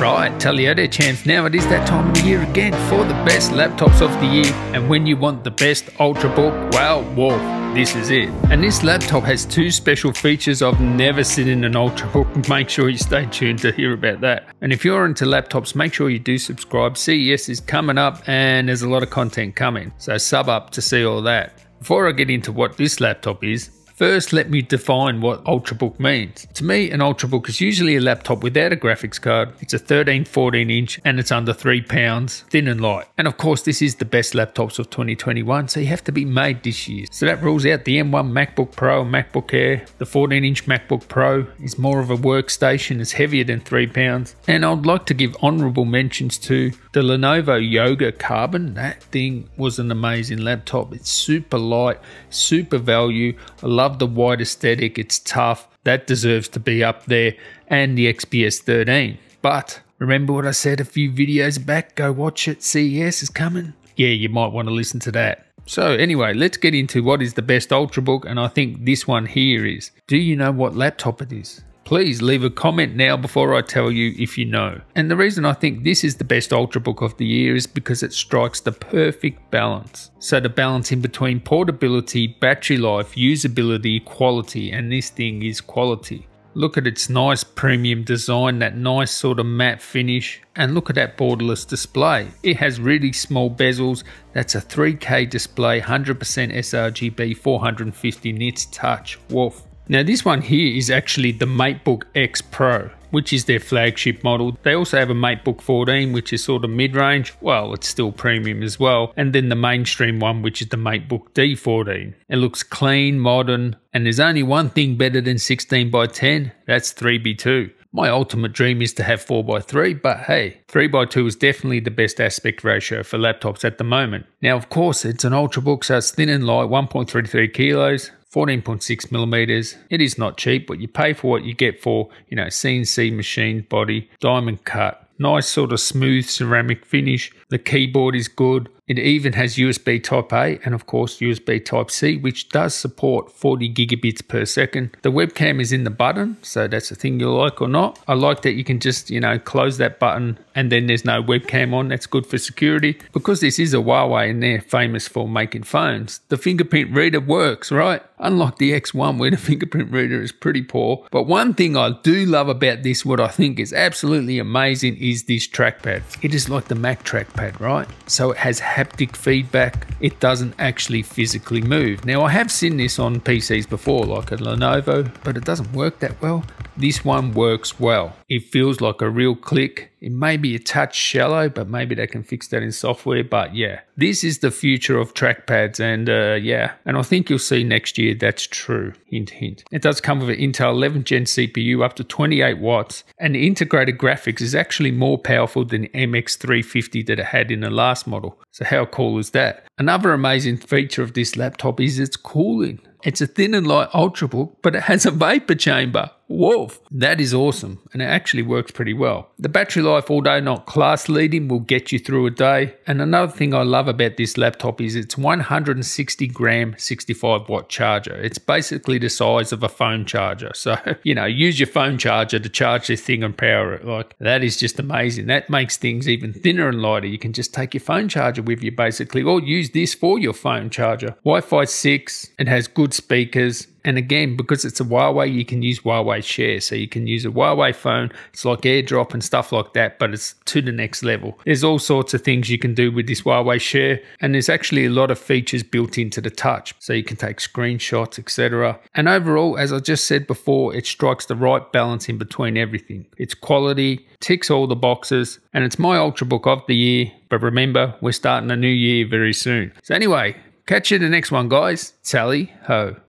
Right, you right, a Chance. Now it is that time of the year again for the best laptops of the year. And when you want the best Ultrabook, well, wolf, this is it. And this laptop has two special features I've never seen in an Ultrabook. Make sure you stay tuned to hear about that. And if you're into laptops, make sure you do subscribe. CES is coming up and there's a lot of content coming. So sub up to see all that. Before I get into what this laptop is, First, let me define what Ultrabook means. To me, an Ultrabook is usually a laptop without a graphics card. It's a 13, 14 inch and it's under three pounds, thin and light. And of course, this is the best laptops of 2021, so you have to be made this year. So that rules out the M1 MacBook Pro and MacBook Air. The 14 inch MacBook Pro is more of a workstation, it's heavier than three pounds. And I'd like to give honorable mentions to the Lenovo Yoga Carbon. That thing was an amazing laptop. It's super light, super value. I love love the white aesthetic, it's tough. That deserves to be up there, and the XPS 13. But remember what I said a few videos back? Go watch it, CES is coming. Yeah, you might want to listen to that. So anyway, let's get into what is the best Ultrabook, and I think this one here is. Do you know what laptop it is? Please leave a comment now before I tell you if you know. And the reason I think this is the best ultrabook of the year is because it strikes the perfect balance. So the balance in between portability, battery life, usability, quality, and this thing is quality. Look at its nice premium design, that nice sort of matte finish, and look at that borderless display. It has really small bezels, that's a 3K display, 100% sRGB, 450 nits touch, woof. Now this one here is actually the MateBook X Pro, which is their flagship model. They also have a MateBook 14, which is sort of mid-range. Well, it's still premium as well. And then the mainstream one, which is the MateBook D14. It looks clean, modern, and there's only one thing better than 16 by 10. That's 3B2. My ultimate dream is to have 4x3, but hey, 3x2 is definitely the best aspect ratio for laptops at the moment. Now, of course, it's an Ultrabook, so it's thin and light, 1.33 kilos, 14.6 millimeters. It is not cheap, but you pay for what you get for, you know, CNC machined body, diamond cut, nice sort of smooth ceramic finish. The keyboard is good. It even has USB Type A and, of course, USB Type C, which does support 40 gigabits per second. The webcam is in the button, so that's a thing you like or not. I like that you can just, you know, close that button and then there's no webcam on. That's good for security. Because this is a Huawei and they're famous for making phones, the fingerprint reader works, right? Unlike the X1, where the fingerprint reader is pretty poor. But one thing I do love about this, what I think is absolutely amazing, is this trackpad. It is like the Mac trackpad, right? So it has haptic feedback, it doesn't actually physically move. Now, I have seen this on PCs before, like a Lenovo, but it doesn't work that well. This one works well. It feels like a real click. It may be a touch shallow, but maybe they can fix that in software. But yeah, this is the future of trackpads. And uh, yeah, and I think you'll see next year that's true. Hint, hint. It does come with an Intel 11th gen CPU up to 28 watts. And the integrated graphics is actually more powerful than the MX350 that it had in the last model. So how cool is that? Another amazing feature of this laptop is its cooling. It's a thin and light ultrabook, but it has a vapor chamber. Wolf, that is awesome, and it actually works pretty well. The battery life, all day, not class leading, will get you through a day. And another thing I love about this laptop is its 160 gram 65 watt charger. It's basically the size of a phone charger. So, you know, use your phone charger to charge this thing and power it. Like, that is just amazing. That makes things even thinner and lighter. You can just take your phone charger with you basically, or use this for your phone charger. Wi Fi 6, it has good speakers, and again, because it's a Huawei, you can use Huawei Share. So you can use a Huawei phone. It's like AirDrop and stuff like that, but it's to the next level. There's all sorts of things you can do with this Huawei Share, and there's actually a lot of features built into the touch. So you can take screenshots, etc. And overall, as I just said before, it strikes the right balance in between everything. It's quality, ticks all the boxes, and it's my Ultrabook of the year. But remember, we're starting a new year very soon. So anyway, catch you in the next one, guys. Sally ho.